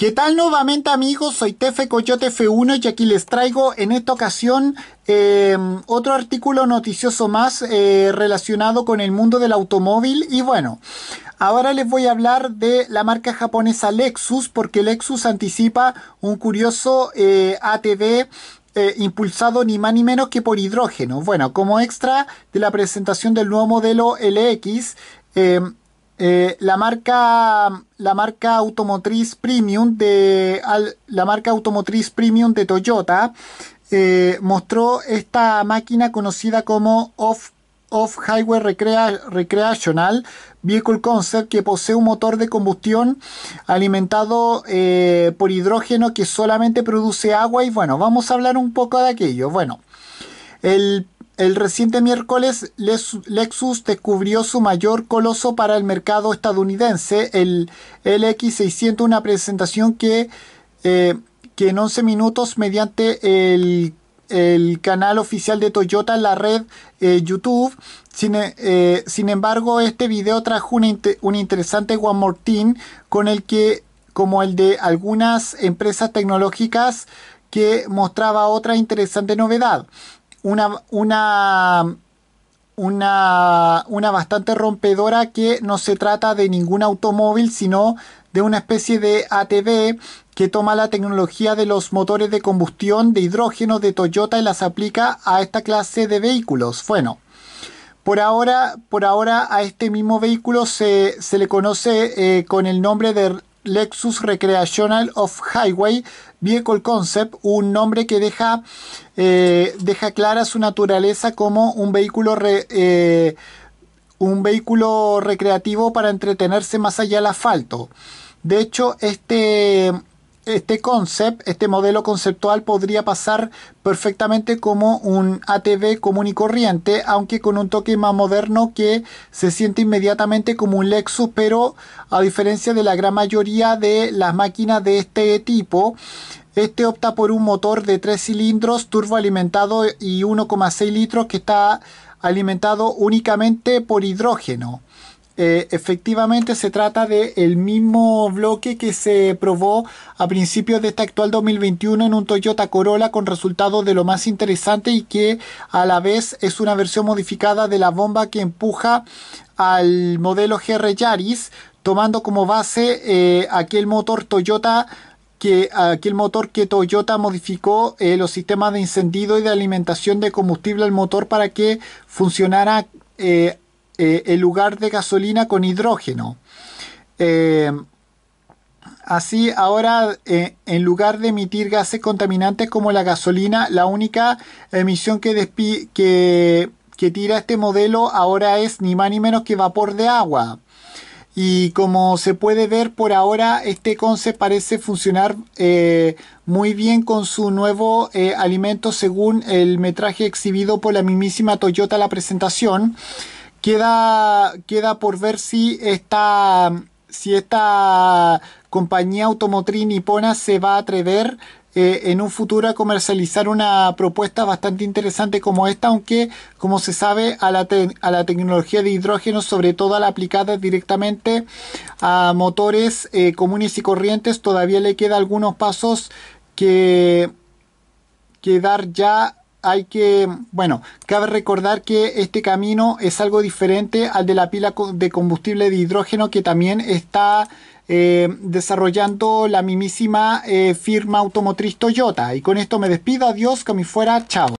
¿Qué tal nuevamente amigos? Soy Tefe Coyote F1 y aquí les traigo en esta ocasión em, otro artículo noticioso más eh, relacionado con el mundo del automóvil y bueno, ahora les voy a hablar de la marca japonesa Lexus porque Lexus anticipa un curioso eh, ATV eh, impulsado ni más ni menos que por hidrógeno. Bueno, como extra de la presentación del nuevo modelo LX, em, eh, la, marca, la marca automotriz premium de la marca automotriz premium de Toyota eh, mostró esta máquina conocida como off off highway recreational vehicle concept que posee un motor de combustión alimentado eh, por hidrógeno que solamente produce agua y bueno vamos a hablar un poco de aquello bueno el el reciente miércoles, Lexus descubrió su mayor coloso para el mercado estadounidense, el LX600, una presentación que, eh, que en 11 minutos, mediante el, canal oficial de Toyota en la red eh, YouTube. Eh, sin, embargo, este video trajo un, interesante One con el que, como el de algunas empresas tecnológicas, que mostraba otra interesante novedad una, una, bastante rompedora que no se trata de ningún automóvil, sino de una especie de ATV que toma la tecnología de los motores de combustión de hidrógeno de Toyota y las aplica a esta clase de vehículos. Bueno, por ahora, por ahora a este mismo vehículo se, le conoce eh, con el nombre de Lexus Recreational of Highway Vehicle Concept, un nombre que deja, eh, deja clara su naturaleza como un vehículo, eh, un vehículo recreativo para entretenerse más allá del asfalto. De hecho, este, este concept, este modelo conceptual podría pasar perfectamente como un ATV común y corriente, aunque con un toque más moderno que se siente inmediatamente como un Lexus, pero a diferencia de la gran mayoría de las máquinas de este tipo, este opta por un motor de 3 cilindros turboalimentado y 1,6 litros que está alimentado únicamente por hidrógeno. Eh, efectivamente se trata del mismo bloque que se probó a principios de este actual 2021 en un Toyota Corolla con resultados de lo más interesante y que a la vez es una versión modificada de la bomba que empuja al modelo GR Yaris tomando como base eh, aquel motor Toyota que aquel motor que Toyota modificó eh, los sistemas de encendido y de alimentación de combustible al motor para que funcionara en eh, lugar de gasolina con hidrógeno. Eh, así, ahora, eh, en lugar de emitir gases contaminantes como la gasolina, la única emisión que, que, tira este modelo ahora es ni más ni menos que vapor de agua. Y como se puede ver por ahora, este concepto parece funcionar muy bien con su nuevo alimento según el metraje exhibido por la mismísima Toyota la presentación queda, queda por ver si esta, si esta compañía automotriz nipona se va a atrever eh, en un futuro a comercializar una propuesta bastante interesante como esta, aunque como se sabe a la, a la tecnología de hidrógeno, sobre todo a la aplicada directamente a motores eh, comunes y corrientes, todavía le queda algunos pasos que, que dar ya hay que, bueno, cabe recordar que este camino es algo diferente al de la pila de combustible de hidrógeno que también está eh, desarrollando la mismísima eh, firma automotriz Toyota. Y con esto me despido, adiós, que me fuera, chao.